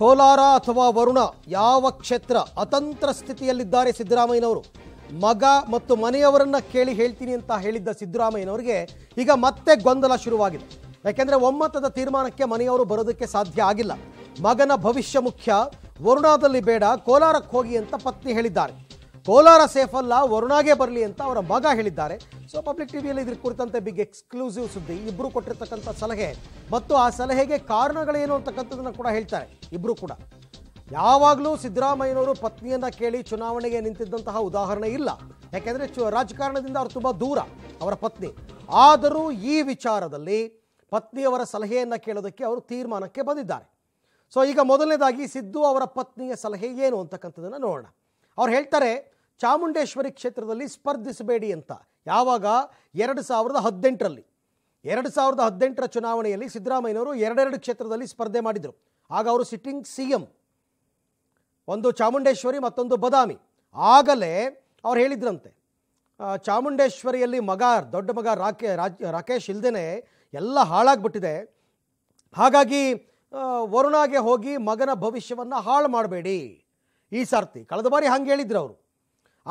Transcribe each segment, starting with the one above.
ಕೋಲಾರ ಅಥವಾ ವರುಣ ಯಾವ ಕ್ಷೇತ್ರ ಅತಂತ್ರ ಸ್ಥಿತಿಯಲ್ಲಿದ್ದಾರೆ ಸಿದ್ದರಾಮಯ್ಯನವರು ಮಗ ಮತ್ತು ಮನೆಯವರನ್ನ ಕೇಳಿ ಹೇಳ್ತೀನಿ ಅಂತ ಹೇಳಿದ್ದ ಸಿದ್ದರಾಮಯ್ಯನವರಿಗೆ ಈಗ ಮತ್ತೆ ಗೊಂದಲ ಶುರುವಾಗಿದೆ ಯಾಕೆಂದರೆ ಒಮ್ಮತದ ತೀರ್ಮಾನಕ್ಕೆ ಮನೆಯವರು ಬರೋದಕ್ಕೆ ಸಾಧ್ಯ ಆಗಿಲ್ಲ ಮಗನ ಭವಿಷ್ಯ ಮುಖ್ಯ ವರುಣಾದಲ್ಲಿ ಬೇಡ ಕೋಲಾರಕ್ಕೆ ಹೋಗಿ ಅಂತ ಪತ್ನಿ ಹೇಳಿದ್ದಾರೆ ಕೋಲಾರ ಸೇಫ್ ಅಲ್ಲ ವರುಣಾಗೆ ಬರಲಿ ಅಂತ ಅವರ ಮಗ ಹೇಳಿದ್ದಾರೆ ಸೊ ಪಬ್ಲಿಕ್ ಟಿವಿಯಲ್ಲಿ ಇದ್ರ ಕುರಿತಂತೆ ಬಿಗ್ ಎಕ್ಸ್ಕ್ಲೂಸಿವ್ ಸುದ್ದಿ ಇಬ್ಬರು ಕೊಟ್ಟಿರ್ತಕ್ಕಂಥ ಸಲಹೆ ಮತ್ತು ಆ ಸಲಹೆಗೆ ಕಾರಣಗಳೇನು ಅಂತಕ್ಕಂಥದ್ದನ್ನು ಕೂಡ ಹೇಳ್ತಾರೆ ಇಬ್ಬರು ಕೂಡ ಯಾವಾಗಲೂ ಸಿದ್ದರಾಮಯ್ಯನವರು ಪತ್ನಿಯನ್ನ ಕೇಳಿ ಚುನಾವಣೆಗೆ ನಿಂತಿದ್ದಂತಹ ಉದಾಹರಣೆ ಇಲ್ಲ ಯಾಕೆಂದರೆ ರಾಜಕಾರಣದಿಂದ ಅವರು ತುಂಬ ದೂರ ಅವರ ಪತ್ನಿ ಆದರೂ ಈ ವಿಚಾರದಲ್ಲಿ ಪತ್ನಿಯವರ ಸಲಹೆಯನ್ನು ಕೇಳೋದಕ್ಕೆ ಅವರು ತೀರ್ಮಾನಕ್ಕೆ ಬಂದಿದ್ದಾರೆ ಸೊ ಈಗ ಮೊದಲನೇದಾಗಿ ಸಿದ್ದು ಅವರ ಪತ್ನಿಯ ಸಲಹೆ ಏನು ಅಂತಕ್ಕಂಥದ್ದನ್ನು ನೋಡೋಣ ಅವ್ರು ಹೇಳ್ತಾರೆ ಚಾಮುಂಡೇಶ್ವರಿ ಕ್ಷೇತ್ರದಲ್ಲಿ ಸ್ಪರ್ಧಿಸಬೇಡಿ ಅಂತ ಯಾವಾಗ ಎರಡು ಸಾವಿರದ ಹದಿನೆಂಟರಲ್ಲಿ ಎರಡು ಸಾವಿರದ ಹದಿನೆಂಟರ ಚುನಾವಣೆಯಲ್ಲಿ ಸಿದ್ದರಾಮಯ್ಯನವರು ಎರಡೆರಡು ಕ್ಷೇತ್ರದಲ್ಲಿ ಸ್ಪರ್ಧೆ ಮಾಡಿದರು ಆಗ ಅವರು ಸಿಟ್ಟಿಂಗ್ ಸಿ ಎಂ ಒಂದು ಚಾಮುಂಡೇಶ್ವರಿ ಮತ್ತೊಂದು ಬದಾಮಿ ಆಗಲೇ ಅವ್ರು ಹೇಳಿದ್ರಂತೆ ಚಾಮುಂಡೇಶ್ವರಿಯಲ್ಲಿ ಮಗ ದೊಡ್ಡ ಮಗ ರಾಕೆ ರಾಜ್ ರಾಕೇಶ್ ಇಲ್ದೇ ಎಲ್ಲ ಹಾಳಾಗ್ಬಿಟ್ಟಿದೆ ಹಾಗಾಗಿ ವರುಣಾಗೆ ಹೋಗಿ ಮಗನ ಭವಿಷ್ಯವನ್ನು ಹಾಳು ಮಾಡಬೇಡಿ ಈ ಸರ್ತಿ ಕಳೆದ ಬಾರಿ ಹಂಗೆ ಹೇಳಿದ್ರು ಅವರು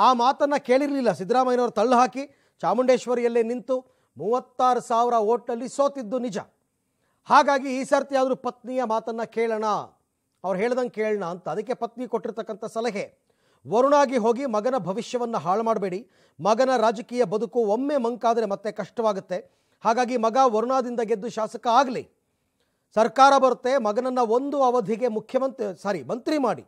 ಆ ಮಾತನ್ನು ಕೇಳಿರಲಿಲ್ಲ ಸಿದ್ದರಾಮಯ್ಯನವರು ತಳ್ಳು ಹಾಕಿ ಚಾಮುಂಡೇಶ್ವರಿಯಲ್ಲೇ ನಿಂತು ಮೂವತ್ತಾರು ಸಾವಿರ ಓಟ್ನಲ್ಲಿ ಸೋತಿದ್ದು ನಿಜ ಹಾಗಾಗಿ ಈ ಸರ್ತಿ ಆದರೂ ಪತ್ನಿಯ ಮಾತನ್ನು ಕೇಳೋಣ ಅವ್ರು ಹೇಳ್ದಂಗೆ ಕೇಳೋಣ ಅಂತ ಅದಕ್ಕೆ ಪತ್ನಿ ಕೊಟ್ಟಿರ್ತಕ್ಕಂಥ ಸಲಹೆ ವರುಣಾಗಿ ಹೋಗಿ ಮಗನ ಭವಿಷ್ಯವನ್ನು ಹಾಳು ಮಾಡಬೇಡಿ ಮಗನ ರಾಜಕೀಯ ಬದುಕು ಒಮ್ಮೆ ಮಂಕಾದರೆ ಮತ್ತೆ ಕಷ್ಟವಾಗುತ್ತೆ ಹಾಗಾಗಿ ಮಗ ವರುಣಾದಿಂದ ಗೆದ್ದು ಶಾಸಕ ಆಗಲಿ ಸರ್ಕಾರ ಬರುತ್ತೆ ಮಗನನ್ನು ಒಂದು ಅವಧಿಗೆ ಮುಖ್ಯಮಂತ್ರಿ ಸಾರಿ ಮಂತ್ರಿ ಮಾಡಿ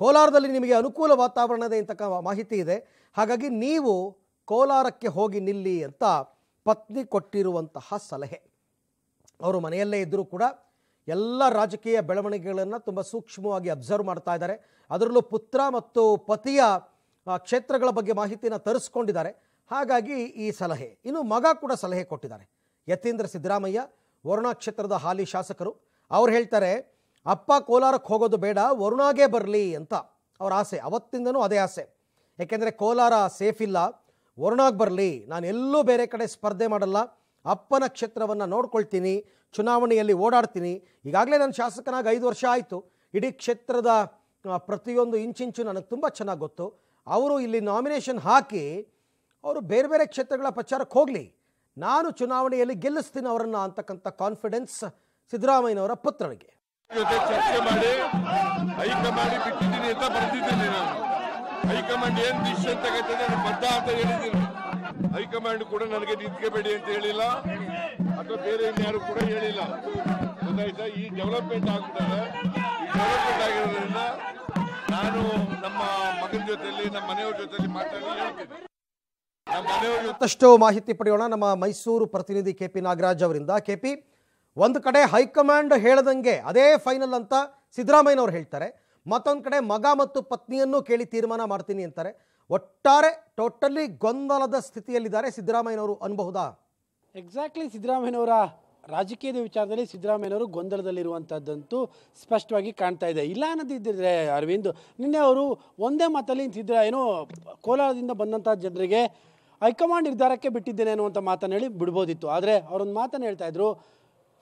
ಕೋಲಾರದಲ್ಲಿ ನಿಮಗೆ ಅನುಕೂಲ ವಾತಾವರಣದ ಇಂತಹ ಮಾಹಿತಿ ಇದೆ ಹಾಗಾಗಿ ನೀವು ಕೋಲಾರಕ್ಕೆ ಹೋಗಿ ನಿಲ್ಲಿ ಅಂತ ಪತ್ನಿ ಕೊಟ್ಟಿರುವಂತಹ ಸಲಹೆ ಅವರು ಮನೆಯಲ್ಲೇ ಇದ್ದರೂ ಕೂಡ ಎಲ್ಲ ರಾಜಕೀಯ ಬೆಳವಣಿಗೆಗಳನ್ನು ತುಂಬ ಸೂಕ್ಷ್ಮವಾಗಿ ಅಬ್ಸರ್ವ್ ಮಾಡ್ತಾ ಇದ್ದಾರೆ ಅದರಲ್ಲೂ ಪುತ್ರ ಮತ್ತು ಪತಿಯ ಕ್ಷೇತ್ರಗಳ ಬಗ್ಗೆ ಮಾಹಿತಿನ ತರಿಸ್ಕೊಂಡಿದ್ದಾರೆ ಹಾಗಾಗಿ ಈ ಸಲಹೆ ಇನ್ನು ಮಗ ಕೂಡ ಸಲಹೆ ಕೊಟ್ಟಿದ್ದಾರೆ ಯತೀಂದ್ರ ಸಿದ್ದರಾಮಯ್ಯ ವರುಣಾ ಕ್ಷೇತ್ರದ ಹಾಲಿ ಶಾಸಕರು ಅವ್ರು ಹೇಳ್ತಾರೆ ಅಪ್ಪ ಕೋಲಾರಕ್ಕೆ ಹೋಗೋದು ಬೇಡ ವರುಣಾಗೆ ಬರಲಿ ಅಂತ ಅವರ ಆಸೆ ಅವತ್ತಿಂದನೂ ಅದೇ ಆಸೆ ಏಕೆಂದರೆ ಕೋಲಾರ ಸೇಫ್ ಇಲ್ಲ ವರುಣಾಗೆ ಬರಲಿ ನಾನು ಎಲ್ಲೂ ಬೇರೆ ಕಡೆ ಸ್ಪರ್ಧೆ ಮಾಡಲ್ಲ ಅಪ್ಪನ ಕ್ಷೇತ್ರವನ್ನು ನೋಡ್ಕೊಳ್ತೀನಿ ಚುನಾವಣೆಯಲ್ಲಿ ಓಡಾಡ್ತೀನಿ ಈಗಾಗಲೇ ನಾನು ಶಾಸಕನಾಗಿ ಐದು ವರ್ಷ ಆಯಿತು ಇಡೀ ಕ್ಷೇತ್ರದ ಪ್ರತಿಯೊಂದು ಇಂಚಿಂಚು ನನಗೆ ತುಂಬ ಚೆನ್ನಾಗಿ ಗೊತ್ತು ಅವರು ಇಲ್ಲಿ ನಾಮಿನೇಷನ್ ಹಾಕಿ ಅವರು ಬೇರೆ ಬೇರೆ ಕ್ಷೇತ್ರಗಳ ಪ್ರಚಾರಕ್ಕೆ ಹೋಗಲಿ ನಾನು ಚುನಾವಣೆಯಲ್ಲಿ ಗೆಲ್ಲಿಸ್ತೀನಿ ಅವರನ್ನು ಅಂತಕ್ಕಂಥ ಕಾನ್ಫಿಡೆನ್ಸ್ ಸಿದ್ದರಾಮಯ್ಯನವರ ಪುತ್ರನಿಗೆ ಜೊತೆ ಚರ್ಚೆ ಮಾಡಿ ಹೈಕಮಾಂಡ್ ಬಿಟ್ಟಿದ್ದೀನಿ ಅಂತ ಬರೆದಿದ್ದೀನಿ ನಾನು ಹೈಕಮಾಂಡ್ ಏನ್ ಡಿಸಿಷನ್ ತಗೋತದೆ ನಾನು ಬದ್ಧ ಅಂತ ಹೇಳಿದ್ದೀನಿ ಹೈಕಮಾಂಡ್ ಕೂಡ ನನಗೆ ನಿಂತ್ಕೋಬೇಡಿ ಅಂತ ಹೇಳಿಲ್ಲ ಅಥವಾ ಬೇರೆ ಇನ್ಯಾರು ಕೂಡ ಹೇಳಿಲ್ಲ ಗೊತ್ತಾಯ್ತಾ ಈ ಡೆವಲಪ್ಮೆಂಟ್ ಆಗ್ತದೆ ಈ ಡೆವಲಪ್ಮೆಂಟ್ ಆಗಿರೋದ್ರಿಂದ ನಾನು ನಮ್ಮ ಮಗನ ಜೊತೆಯಲ್ಲಿ ನಮ್ಮ ಮನೆಯವ್ರ ಜೊತೆಲಿ ಮಾತಾಡಿ ಹೇಳ್ತೀನಿ ಮತ್ತಷ್ಟು ಮಾಹಿತಿ ಪಡೆಯೋಣ ನಮ್ಮ ಮೈಸೂರು ಪ್ರತಿನಿಧಿ ಕೆ ಪಿ ನಾಗರಾಜ್ ಅವರಿಂದ ಕೆಪಿ ಒಂದು ಕಡೆ ಹೈಕಮಾಂಡ್ ಹೇಳದಂಗೆ ಅದೇ ಫೈನಲ್ ಅಂತ ಸಿದ್ದರಾಮಯ್ಯನವ್ರು ಹೇಳ್ತಾರೆ ಮತ್ತೊಂದು ಕಡೆ ಮಗ ಮತ್ತು ಪತ್ನಿಯನ್ನು ಕೇಳಿ ತೀರ್ಮಾನ ಮಾಡ್ತೀನಿ ಅಂತಾರೆ ಒಟ್ಟಾರೆ ಟೋಟಲಿ ಗೊಂದಲದ ಸ್ಥಿತಿಯಲ್ಲಿದ್ದಾರೆ ಸಿದ್ದರಾಮಯ್ಯನವರು ಅನ್ಬಹುದಾ ಎಕ್ಸಾಕ್ಟ್ಲಿ ಸಿದ್ದರಾಮಯ್ಯನವರ ರಾಜಕೀಯದ ವಿಚಾರದಲ್ಲಿ ಸಿದ್ದರಾಮಯ್ಯನವರು ಗೊಂದಲದಲ್ಲಿರುವಂಥದ್ದಂತೂ ಸ್ಪಷ್ಟವಾಗಿ ಕಾಣ್ತಾ ಇದೆ ಇಲ್ಲ ಅನ್ನೋದಿದ್ದರೆ ಅರವಿಂದ್ ನಿನ್ನೆ ಅವರು ಒಂದೇ ಮಾತಲ್ಲಿ ಸಿದ್ದ ಏನು ಕೋಲಾರದಿಂದ ಬಂದಂಥ ಜನರಿಗೆ ಹೈಕಮಾಂಡ್ ನಿರ್ಧಾರಕ್ಕೆ ಬಿಟ್ಟಿದ್ದೇನೆ ಅನ್ನುವಂಥ ಮಾತನ್ನು ಹೇಳಿ ಬಿಡ್ಬೋದಿತ್ತು ಆದರೆ ಅವರೊಂದು ಮಾತನ್ನು ಇದ್ರು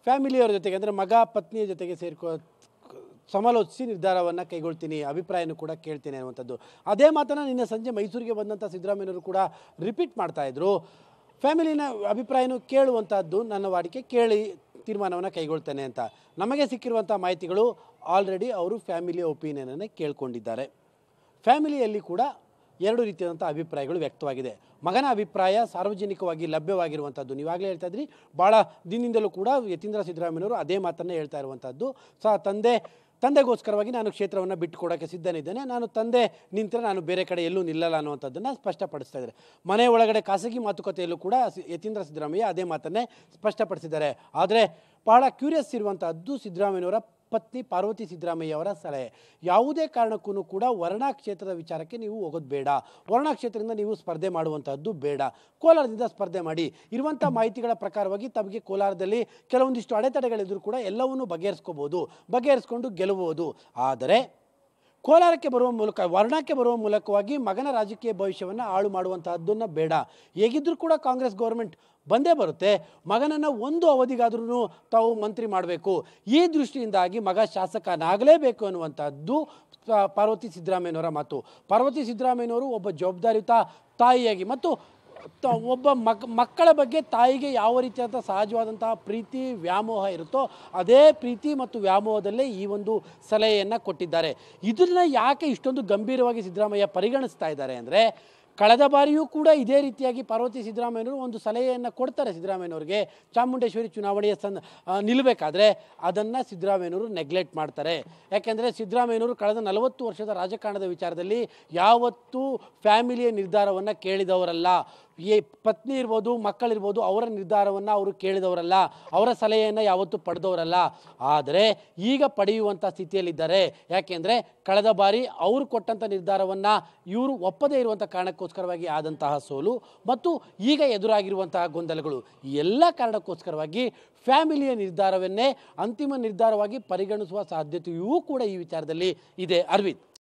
ಫ್ಯಾಮಿಲಿಯವರ ಜೊತೆಗೆ ಅಂದರೆ ಮಗ ಪತ್ನಿಯ ಜೊತೆಗೆ ಸೇರ್ಕೋ ಸಮಾಲೋಚಿಸಿ ನಿರ್ಧಾರವನ್ನು ಕೈಗೊಳ್ತೀನಿ ಅಭಿಪ್ರಾಯನೂ ಕೂಡ ಕೇಳ್ತೀನಿ ಅನ್ನುವಂಥದ್ದು ಅದೇ ಮಾತನ್ನು ನಿನ್ನೆ ಸಂಜೆ ಮೈಸೂರಿಗೆ ಬಂದಂಥ ಸಿದ್ದರಾಮಯ್ಯವರು ಕೂಡ ರಿಪೀಟ್ ಮಾಡ್ತಾಯಿದ್ರು ಫ್ಯಾಮಿಲಿನ ಅಭಿಪ್ರಾಯನೂ ಕೇಳುವಂಥದ್ದು ನನ್ನ ವಾಡಿಕೆ ಕೇಳಿ ತೀರ್ಮಾನವನ್ನು ಕೈಗೊಳ್ತೇನೆ ಅಂತ ನಮಗೆ ಸಿಕ್ಕಿರುವಂಥ ಮಾಹಿತಿಗಳು ಆಲ್ರೆಡಿ ಅವರು ಫ್ಯಾಮಿಲಿಯ ಒಪಿನಿಯನನ್ನು ಕೇಳ್ಕೊಂಡಿದ್ದಾರೆ ಫ್ಯಾಮಿಲಿಯಲ್ಲಿ ಕೂಡ ಎರಡು ರೀತಿಯಾದಂಥ ಅಭಿಪ್ರಾಯಗಳು ವ್ಯಕ್ತವಾಗಿದೆ ಮಗನ ಅಭಿಪ್ರಾಯ ಸಾರ್ವಜನಿಕವಾಗಿ ಲಭ್ಯವಾಗಿರುವಂಥದ್ದು ನೀವಾಗಲೇ ಹೇಳ್ತಾ ಇದ್ರಿ ಭಾಳ ದಿನದಿಂದಲೂ ಕೂಡ ಯತೀಂದ್ರ ಸಿದ್ದರಾಮಯ್ಯವರು ಅದೇ ಮಾತನ್ನೇ ಹೇಳ್ತಾ ಇರುವಂಥದ್ದು ಸಹ ತಂದೆ ತಂದೆಗೋಸ್ಕರವಾಗಿ ನಾನು ಕ್ಷೇತ್ರವನ್ನು ಬಿಟ್ಟುಕೊಡೋಕ್ಕೆ ಸಿದ್ಧನಿದ್ದೇನೆ ನಾನು ತಂದೆ ನಿಂತರೆ ನಾನು ಬೇರೆ ಕಡೆ ಎಲ್ಲೂ ನಿಲ್ಲಲ್ಲ ಅನ್ನುವಂಥದ್ದನ್ನು ಸ್ಪಷ್ಟಪಡಿಸ್ತಾ ಇದ್ದಾರೆ ಮನೆ ಒಳಗಡೆ ಖಾಸಗಿ ಮಾತುಕತೆಯಲ್ಲೂ ಕೂಡ ಯತೀಂದ್ರ ಸಿದ್ದರಾಮಯ್ಯ ಅದೇ ಮಾತನ್ನೇ ಸ್ಪಷ್ಟಪಡಿಸಿದ್ದಾರೆ ಆದರೆ ಬಹಳ ಕ್ಯೂರಿಯಸ್ ಇರುವಂಥದ್ದು ಸಿದ್ದರಾಮಯ್ಯವರ ಪತ್ನಿ ಪಾರ್ವತಿ ಸಿದ್ದರಾಮಯ್ಯ ಅವರ ಸಲಹೆ ಯಾವುದೇ ಕಾರಣಕ್ಕೂ ಕೂಡ ವರ್ಣಾ ಕ್ಷೇತ್ರದ ವಿಚಾರಕ್ಕೆ ನೀವು ಹೋಗೋದು ಬೇಡ ವರ್ಣ ಕ್ಷೇತ್ರದಿಂದ ನೀವು ಸ್ಪರ್ಧೆ ಮಾಡುವಂಥದ್ದು ಬೇಡ ಕೋಲಾರದಿಂದ ಸ್ಪರ್ಧೆ ಮಾಡಿ ಇರುವಂಥ ಮಾಹಿತಿಗಳ ಪ್ರಕಾರವಾಗಿ ತಮಗೆ ಕೋಲಾರದಲ್ಲಿ ಕೆಲವೊಂದಿಷ್ಟು ಅಡೆತಡೆಗಳಿದ್ರು ಕೂಡ ಎಲ್ಲವನ್ನೂ ಬಗೆಹರಿಸ್ಕೋಬೋದು ಬಗೆಹರಿಸ್ಕೊಂಡು ಗೆಲ್ಲಬಹುದು ಆದರೆ ಕೋಲಾರಕ್ಕೆ ಬರುವ ಮೂಲಕ ವರ್ಣಕ್ಕೆ ಬರುವ ಮೂಲಕವಾಗಿ ಮಗನ ರಾಜಕೀಯ ಭವಿಷ್ಯವನ್ನು ಹಾಳು ಮಾಡುವಂತಹದ್ದನ್ನು ಬೇಡ ಹೇಗಿದ್ದರೂ ಕೂಡ ಕಾಂಗ್ರೆಸ್ ಗೌರ್ಮೆಂಟ್ ಬಂದೇ ಬರುತ್ತೆ ಮಗನನ್ನು ಒಂದು ಅವಧಿಗಾದ್ರೂ ತಾವು ಮಂತ್ರಿ ಮಾಡಬೇಕು ಈ ದೃಷ್ಟಿಯಿಂದಾಗಿ ಮಗ ಶಾಸಕನಾಗಲೇಬೇಕು ಅನ್ನುವಂಥದ್ದು ಪಾರ್ವತಿ ಸಿದ್ದರಾಮಯ್ಯನವರ ಮಾತು ಪಾರ್ವತಿ ಸಿದ್ದರಾಮಯ್ಯನವರು ಒಬ್ಬ ಜವಾಬ್ದಾರಿಯುತ ತಾಯಿಯಾಗಿ ಮತ್ತು ಒಬ್ಬ ಮಕ್ ಮಕ್ಕಳ ಬಗ್ಗೆ ತಾಯಿಗೆ ಯಾವ ರೀತಿಯಾದಂಥ ಸಹಜವಾದಂತಹ ಪ್ರೀತಿ ವ್ಯಾಮೋಹ ಇರುತ್ತೋ ಅದೇ ಪ್ರೀತಿ ಮತ್ತು ವ್ಯಾಮೋಹದಲ್ಲೇ ಈ ಒಂದು ಸಲಹೆಯನ್ನು ಕೊಟ್ಟಿದ್ದಾರೆ ಇದನ್ನು ಯಾಕೆ ಇಷ್ಟೊಂದು ಗಂಭೀರವಾಗಿ ಸಿದ್ದರಾಮಯ್ಯ ಪರಿಗಣಿಸ್ತಾ ಇದ್ದಾರೆ ಅಂದರೆ ಕಳೆದ ಬಾರಿಯೂ ಕೂಡ ಇದೇ ರೀತಿಯಾಗಿ ಪಾರ್ವತಿ ಸಿದ್ದರಾಮಯ್ಯನವರು ಒಂದು ಸಲಹೆಯನ್ನು ಕೊಡ್ತಾರೆ ಸಿದ್ದರಾಮಯ್ಯನವ್ರಿಗೆ ಚಾಮುಂಡೇಶ್ವರಿ ಚುನಾವಣೆಯ ಸಂದ ನಿಲ್ಲಬೇಕಾದ್ರೆ ಅದನ್ನು ಸಿದ್ದರಾಮಯ್ಯನವರು ನೆಗ್ಲೆಕ್ಟ್ ಮಾಡ್ತಾರೆ ಯಾಕೆಂದರೆ ಸಿದ್ದರಾಮಯ್ಯನವರು ಕಳೆದ ನಲವತ್ತು ವರ್ಷದ ರಾಜಕಾರಣದ ವಿಚಾರದಲ್ಲಿ ಯಾವತ್ತೂ ಫ್ಯಾಮಿಲಿಯ ನಿರ್ಧಾರವನ್ನು ಕೇಳಿದವರಲ್ಲ ಈ ಪತ್ನಿ ಇರ್ಬೋದು ಮಕ್ಕಳಿರ್ಬೋದು ಅವರ ನಿರ್ಧಾರವನ್ನು ಅವರು ಕೇಳಿದವರಲ್ಲ ಅವರ ಸಲಹೆಯನ್ನು ಯಾವತ್ತೂ ಪಡೆದವರಲ್ಲ ಆದರೆ ಈಗ ಪಡೆಯುವಂಥ ಸ್ಥಿತಿಯಲ್ಲಿದ್ದಾರೆ ಯಾಕೆಂದರೆ ಕಳೆದ ಬಾರಿ ಅವರು ಕೊಟ್ಟಂಥ ನಿರ್ಧಾರವನ್ನು ಇವರು ಒಪ್ಪದೇ ಇರುವಂಥ ಕಾರಣಕ್ಕೋಸ್ಕರವಾಗಿ ಆದಂತಹ ಸೋಲು ಮತ್ತು ಈಗ ಎದುರಾಗಿರುವಂತಹ ಗೊಂದಲಗಳು ಎಲ್ಲ ಕಾರಣಕ್ಕೋಸ್ಕರವಾಗಿ ಫ್ಯಾಮಿಲಿಯ ನಿರ್ಧಾರವನ್ನೇ ಅಂತಿಮ ನಿರ್ಧಾರವಾಗಿ ಪರಿಗಣಿಸುವ ಸಾಧ್ಯತೆಯೂ ಕೂಡ ಈ ವಿಚಾರದಲ್ಲಿ ಇದೆ ಅರವಿಂದ್